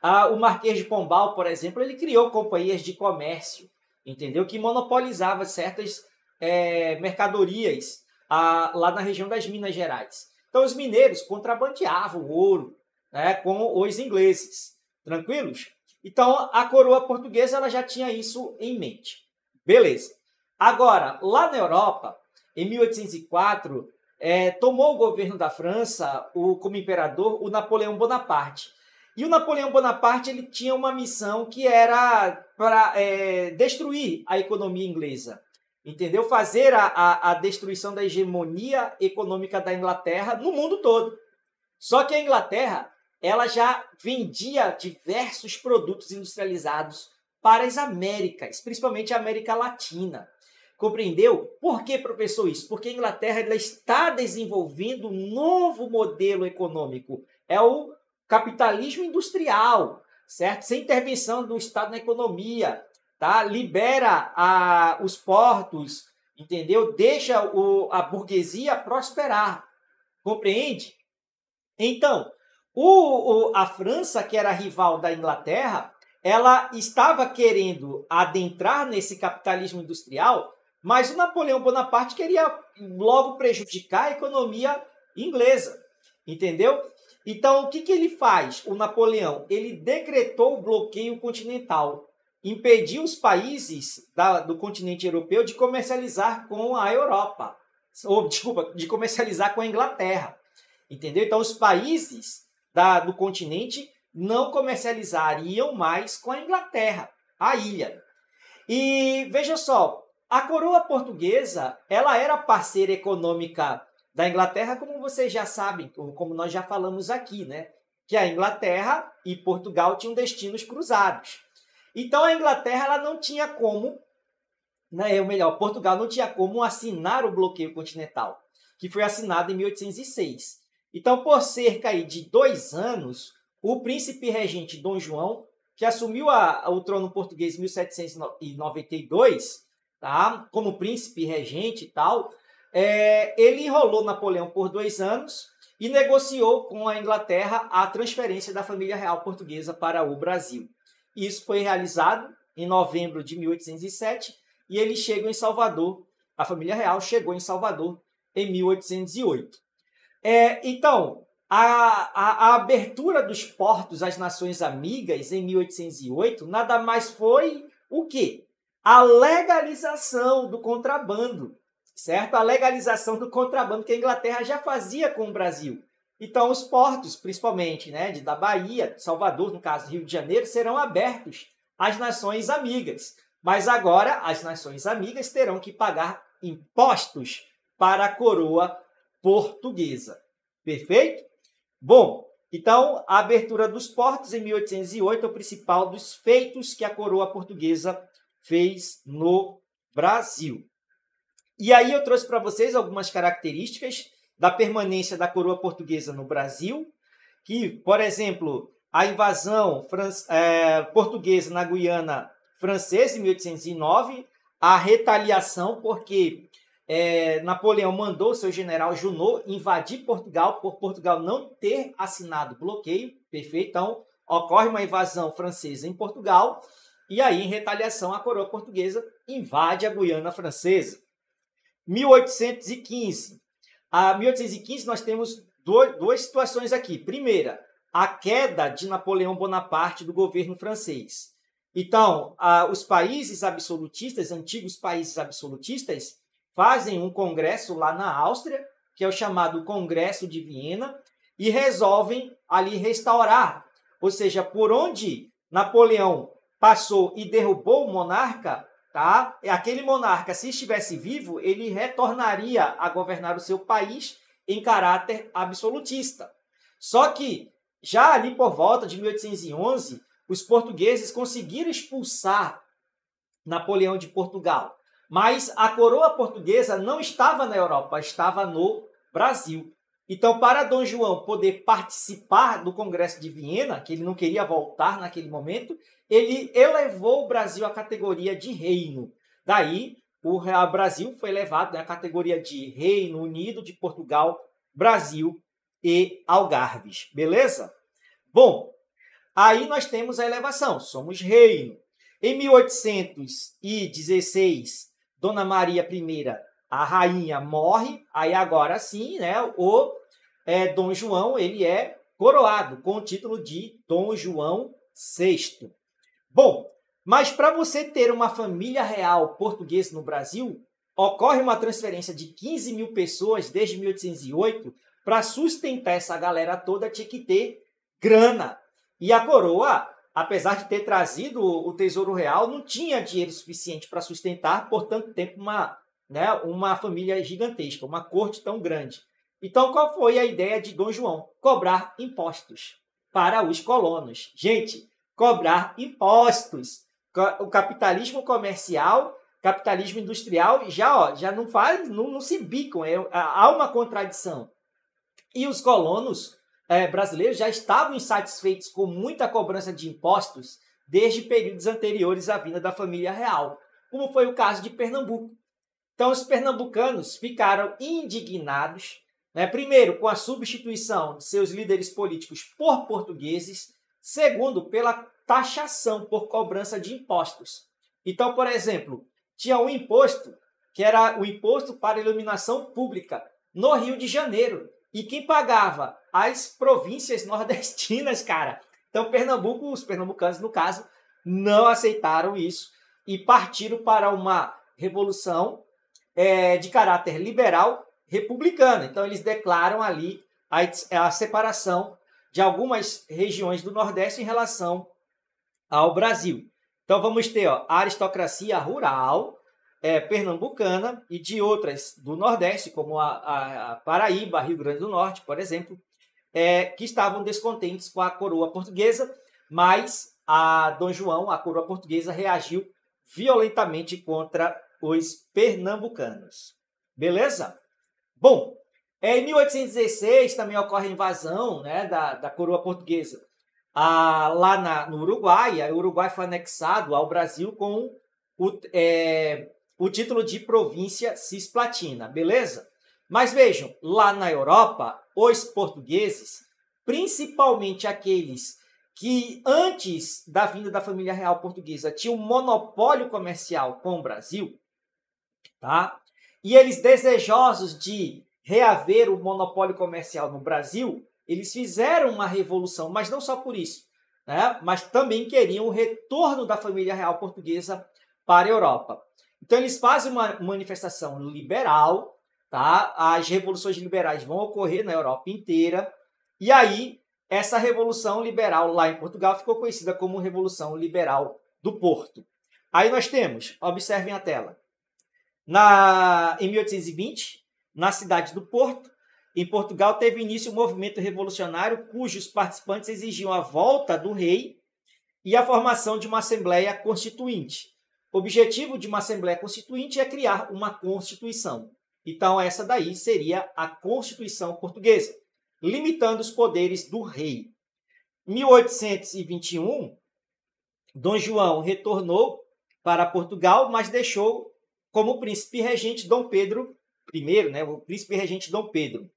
Ah, o Marquês de Pombal, por exemplo, ele criou companhias de comércio, entendeu? Que monopolizava certas é, mercadorias ah, lá na região das Minas Gerais. Então, os mineiros contrabandeavam o ouro né, com os ingleses, tranquilos? Então, a coroa portuguesa ela já tinha isso em mente. Beleza. Agora, lá na Europa, em 1804, é, tomou o governo da França, o, como imperador, o Napoleão Bonaparte. E o Napoleão Bonaparte ele tinha uma missão que era para é, destruir a economia inglesa, entendeu? Fazer a, a, a destruição da hegemonia econômica da Inglaterra no mundo todo. Só que a Inglaterra ela já vendia diversos produtos industrializados para as Américas, principalmente a América Latina. Compreendeu? Por que, professor, isso? Porque a Inglaterra ela está desenvolvendo um novo modelo econômico. É o capitalismo industrial, certo? Sem intervenção do Estado na economia, tá? Libera a, os portos, entendeu? Deixa o, a burguesia prosperar, compreende? Então, o, o, a França, que era rival da Inglaterra, ela estava querendo adentrar nesse capitalismo industrial mas o Napoleão Bonaparte queria logo prejudicar a economia inglesa, entendeu? Então, o que, que ele faz, o Napoleão? Ele decretou o bloqueio continental, impediu os países da, do continente europeu de comercializar com a Europa, ou desculpa, de comercializar com a Inglaterra, entendeu? Então, os países da, do continente não comercializariam mais com a Inglaterra, a ilha. E veja só, a coroa portuguesa, ela era parceira econômica da Inglaterra, como vocês já sabem, como nós já falamos aqui, né? Que a Inglaterra e Portugal tinham destinos cruzados. Então a Inglaterra ela não tinha como, né, ou melhor, Portugal não tinha como assinar o bloqueio continental, que foi assinado em 1806. Então, por cerca de dois anos, o príncipe regente Dom João, que assumiu a, o trono português em 1792, tá? como príncipe regente e tal, é, ele enrolou Napoleão por dois anos e negociou com a Inglaterra a transferência da família real portuguesa para o Brasil. Isso foi realizado em novembro de 1807 e ele chega em Salvador, a família real chegou em Salvador em 1808. É, então, a, a, a, abertura dos portos às nações amigas em 1808 nada mais foi o quê? a legalização do contrabando, certo? A legalização do contrabando que a Inglaterra já fazia com o Brasil. Então, os portos, principalmente né, da Bahia, Salvador, no caso Rio de Janeiro, serão abertos às nações amigas. Mas agora as nações amigas terão que pagar impostos para a coroa portuguesa. Perfeito? Bom, então a abertura dos portos em 1808 é o principal dos feitos que a coroa portuguesa fez no Brasil. E aí eu trouxe para vocês algumas características da permanência da coroa portuguesa no Brasil, que, por exemplo, a invasão é, portuguesa na Guiana francesa em 1809, a retaliação, porque é, Napoleão mandou seu general Junot invadir Portugal, por Portugal não ter assinado bloqueio, perfeito? Então, ocorre uma invasão francesa em Portugal, e aí, em retaliação, a coroa portuguesa invade a Guiana Francesa. 1815. A 1815 nós temos dois, duas situações aqui. Primeira, a queda de Napoleão Bonaparte do governo francês. Então, a, os países absolutistas, antigos países absolutistas, fazem um congresso lá na Áustria, que é o chamado Congresso de Viena, e resolvem ali restaurar, ou seja, por onde Napoleão passou e derrubou o monarca, tá? É aquele monarca, se estivesse vivo, ele retornaria a governar o seu país em caráter absolutista. Só que já ali por volta de 1811, os portugueses conseguiram expulsar Napoleão de Portugal, mas a coroa portuguesa não estava na Europa, estava no Brasil. Então, para Dom João poder participar do Congresso de Viena, que ele não queria voltar naquele momento, ele elevou o Brasil à categoria de reino. Daí, o Brasil foi elevado à categoria de Reino Unido de Portugal, Brasil e Algarves, beleza? Bom, aí nós temos a elevação, somos reino. Em 1816, Dona Maria I, a rainha, morre, aí agora sim, né, o é, Dom João ele é coroado com o título de Dom João VI. Bom, mas para você ter uma família real portuguesa no Brasil, ocorre uma transferência de 15 mil pessoas desde 1808 para sustentar essa galera toda tinha que ter grana. E a coroa, apesar de ter trazido o Tesouro Real, não tinha dinheiro suficiente para sustentar por tanto tempo uma, né, uma família gigantesca, uma corte tão grande. Então, qual foi a ideia de Dom João? Cobrar impostos para os colonos. Gente, cobrar impostos. O capitalismo comercial, capitalismo industrial, já, ó, já não faz, não, não se bicam. É, há uma contradição. E os colonos é, brasileiros já estavam insatisfeitos com muita cobrança de impostos desde períodos anteriores à vinda da família real, como foi o caso de Pernambuco. Então, os pernambucanos ficaram indignados né? Primeiro, com a substituição de seus líderes políticos por portugueses. Segundo, pela taxação por cobrança de impostos. Então, por exemplo, tinha um imposto que era o imposto para iluminação pública no Rio de Janeiro. E quem pagava? As províncias nordestinas, cara. Então, Pernambuco, os pernambucanos, no caso, não aceitaram isso e partiram para uma revolução é, de caráter liberal republicana. Então, eles declaram ali a, a separação de algumas regiões do Nordeste em relação ao Brasil. Então, vamos ter ó, a aristocracia rural é, pernambucana e de outras do Nordeste, como a, a, a Paraíba, Rio Grande do Norte, por exemplo, é, que estavam descontentes com a coroa portuguesa, mas a Dom João, a coroa portuguesa, reagiu violentamente contra os pernambucanos. Beleza? Bom, é, em 1816 também ocorre a invasão né, da, da coroa portuguesa ah, lá na, no Uruguai. O Uruguai foi anexado ao Brasil com o, é, o título de província cisplatina, beleza? Mas vejam, lá na Europa, os portugueses, principalmente aqueles que antes da vinda da família real portuguesa tinham um monopólio comercial com o Brasil, tá? E eles desejosos de reaver o monopólio comercial no Brasil, eles fizeram uma revolução, mas não só por isso, né? mas também queriam o retorno da família real portuguesa para a Europa. Então eles fazem uma manifestação liberal, tá? As revoluções liberais vão ocorrer na Europa inteira. E aí essa revolução liberal lá em Portugal ficou conhecida como Revolução Liberal do Porto. Aí nós temos, observem a tela, na, em 1820, na cidade do Porto, em Portugal, teve início um movimento revolucionário cujos participantes exigiam a volta do rei e a formação de uma Assembleia Constituinte. O objetivo de uma Assembleia Constituinte é criar uma Constituição. Então, essa daí seria a Constituição Portuguesa, limitando os poderes do rei. 1821, Dom João retornou para Portugal, mas deixou como o príncipe regente Dom Pedro I, né, o príncipe regente Dom Pedro.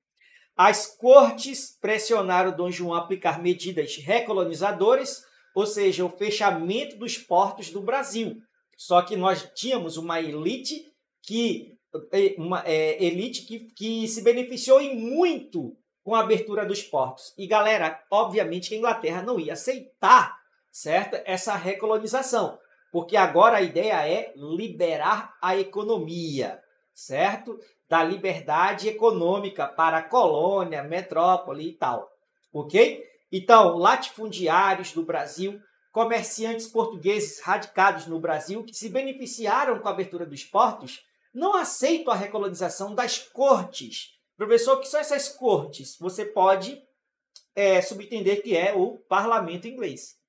As cortes pressionaram Dom João a aplicar medidas recolonizadoras, ou seja, o fechamento dos portos do Brasil. Só que nós tínhamos uma elite que é, uma é, elite que, que se beneficiou e muito com a abertura dos portos. E galera, obviamente que a Inglaterra não ia aceitar, certo? Essa recolonização porque agora a ideia é liberar a economia, certo? Da liberdade econômica para a colônia, metrópole e tal, ok? Então, latifundiários do Brasil, comerciantes portugueses radicados no Brasil que se beneficiaram com a abertura dos portos, não aceitam a recolonização das cortes. Professor, o que são essas cortes? Você pode é, subentender que é o parlamento inglês.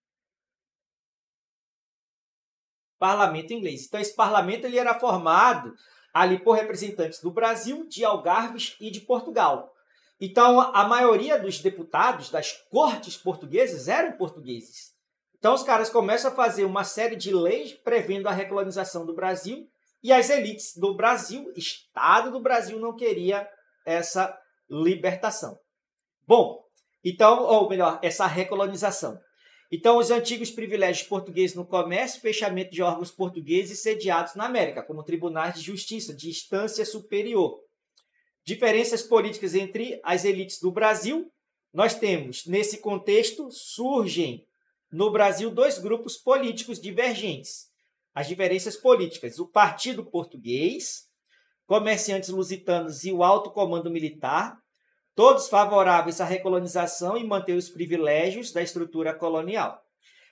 parlamento inglês. Então esse parlamento ele era formado ali por representantes do Brasil, de Algarves e de Portugal. Então a maioria dos deputados das cortes portuguesas eram portugueses. Então os caras começam a fazer uma série de leis prevendo a recolonização do Brasil e as elites do Brasil, Estado do Brasil não queria essa libertação. Bom, então, ou melhor, essa recolonização. Então, os antigos privilégios portugueses no comércio, fechamento de órgãos portugueses sediados na América, como tribunais de justiça de instância superior. Diferenças políticas entre as elites do Brasil. Nós temos, nesse contexto, surgem no Brasil dois grupos políticos divergentes. As diferenças políticas, o Partido Português, comerciantes lusitanos e o alto comando militar, todos favoráveis à recolonização e manter os privilégios da estrutura colonial.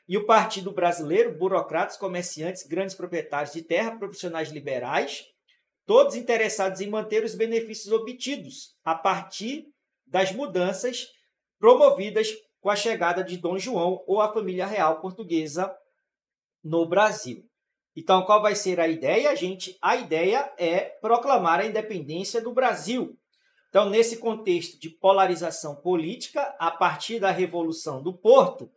E o Partido Brasileiro, burocratas, comerciantes, grandes proprietários de terra, profissionais liberais, todos interessados em manter os benefícios obtidos a partir das mudanças promovidas com a chegada de Dom João ou a família real portuguesa no Brasil. Então, qual vai ser a ideia, gente? A ideia é proclamar a independência do Brasil, então, nesse contexto de polarização política, a partir da Revolução do Porto,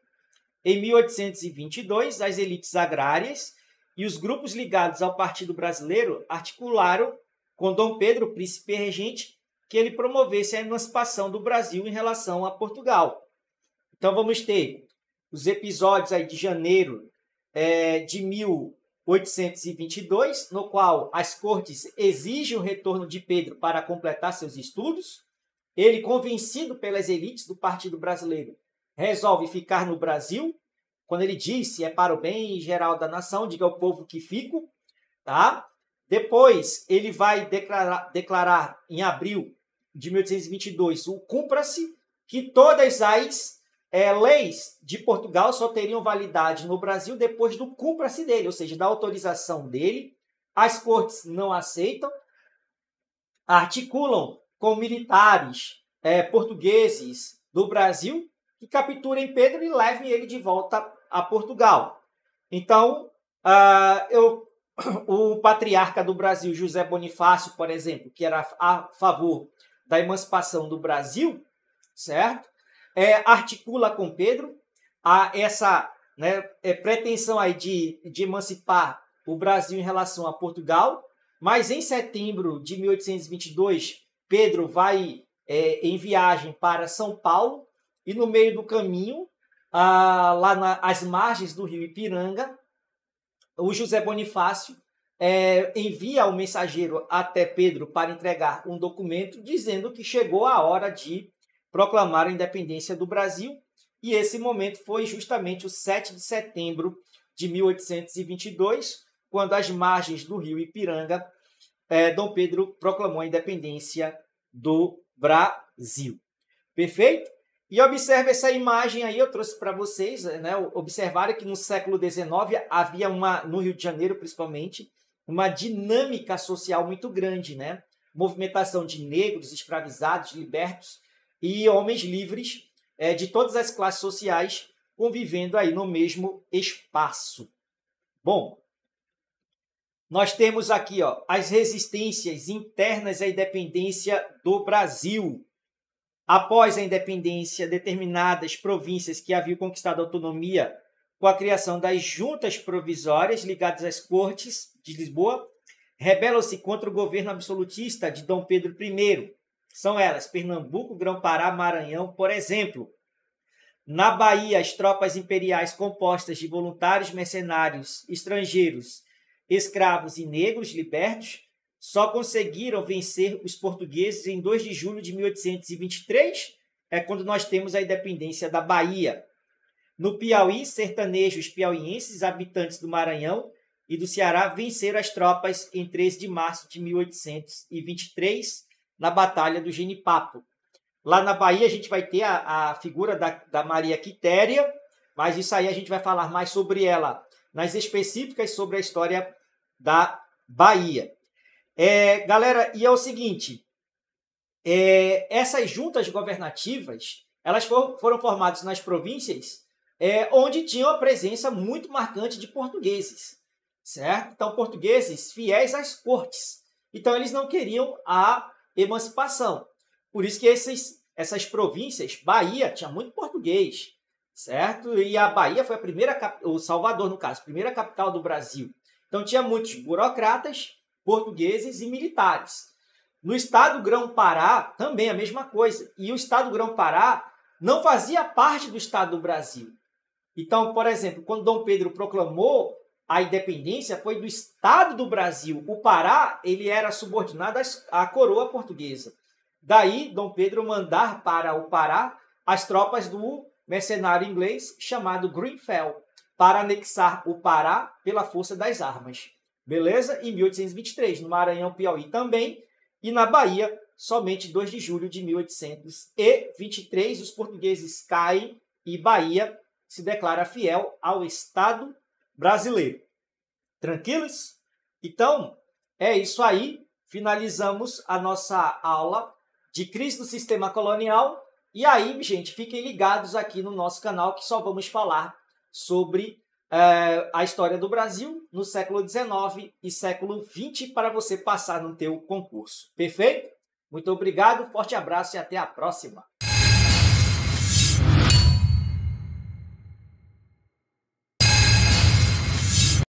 em 1822, as elites agrárias e os grupos ligados ao Partido Brasileiro articularam com Dom Pedro, príncipe regente, que ele promovesse a emancipação do Brasil em relação a Portugal. Então, vamos ter os episódios aí de janeiro é, de 1822, 822, no qual as cortes exigem o retorno de Pedro para completar seus estudos. Ele, convencido pelas elites do Partido Brasileiro, resolve ficar no Brasil. Quando ele disse é para o bem geral da nação, diga ao povo que fico, tá? Depois ele vai declarar, declarar em abril de 1822 o cumpra-se que todas as é, leis de Portugal só teriam validade no Brasil depois do cumprir-se dele, ou seja, da autorização dele. As cortes não aceitam, articulam com militares é, portugueses do Brasil que capturem Pedro e levem ele de volta a Portugal. Então, uh, eu, o patriarca do Brasil, José Bonifácio, por exemplo, que era a favor da emancipação do Brasil, certo? é, articula com Pedro a essa né, é, pretensão aí de, de emancipar o Brasil em relação a Portugal, mas em setembro de 1822, Pedro vai é, em viagem para São Paulo e no meio do caminho, ah, lá às margens do rio Ipiranga, o José Bonifácio é, envia o mensageiro até Pedro para entregar um documento dizendo que chegou a hora de proclamaram a independência do Brasil, e esse momento foi justamente o 7 de setembro de 1822, quando às margens do rio Ipiranga, é, Dom Pedro proclamou a independência do Brasil. Perfeito? E observe essa imagem aí, eu trouxe para vocês, né? Observaram que no século XIX havia uma, no Rio de Janeiro principalmente, uma dinâmica social muito grande, né? Movimentação de negros, escravizados, libertos, e homens livres é, de todas as classes sociais convivendo aí no mesmo espaço. Bom, nós temos aqui ó, as resistências internas à independência do Brasil. Após a independência, determinadas províncias que haviam conquistado autonomia com a criação das juntas provisórias ligadas às Cortes de Lisboa, rebelam-se contra o governo absolutista de Dom Pedro I, são elas Pernambuco, Grão-Pará, Maranhão, por exemplo. Na Bahia, as tropas imperiais compostas de voluntários mercenários, estrangeiros, escravos e negros libertos só conseguiram vencer os portugueses em 2 de julho de 1823, é quando nós temos a independência da Bahia. No Piauí, sertanejos piauienses, habitantes do Maranhão e do Ceará, venceram as tropas em 13 de março de 1823 na Batalha do Genipapo. Lá na Bahia, a gente vai ter a, a figura da, da Maria Quitéria, mas isso aí a gente vai falar mais sobre ela, nas específicas sobre a história da Bahia. É, galera, e é o seguinte, é, essas juntas governativas, elas foram, foram formadas nas províncias é, onde tinham a presença muito marcante de portugueses, certo? Então, portugueses fiéis às cortes. Então, eles não queriam a emancipação. Por isso que esses, essas províncias, Bahia tinha muito português, certo? E a Bahia foi a primeira, o Salvador no caso, primeira capital do Brasil. Então tinha muitos burocratas, portugueses e militares. No estado do Grão-Pará também a mesma coisa. E o estado do Grão-Pará não fazia parte do estado do Brasil. Então, por exemplo, quando Dom Pedro proclamou a independência foi do Estado do Brasil. O Pará ele era subordinado à coroa portuguesa. Daí, Dom Pedro mandar para o Pará as tropas do mercenário inglês chamado Greenfell para anexar o Pará pela força das armas. Beleza? Em 1823, no Maranhão, Piauí também, e na Bahia, somente 2 de julho de 1823, os portugueses caem e Bahia se declara fiel ao Estado brasileiro. Tranquilos? Então, é isso aí. Finalizamos a nossa aula de crise do sistema colonial. E aí, gente, fiquem ligados aqui no nosso canal que só vamos falar sobre é, a história do Brasil no século XIX e século XX para você passar no teu concurso. Perfeito? Muito obrigado, forte abraço e até a próxima!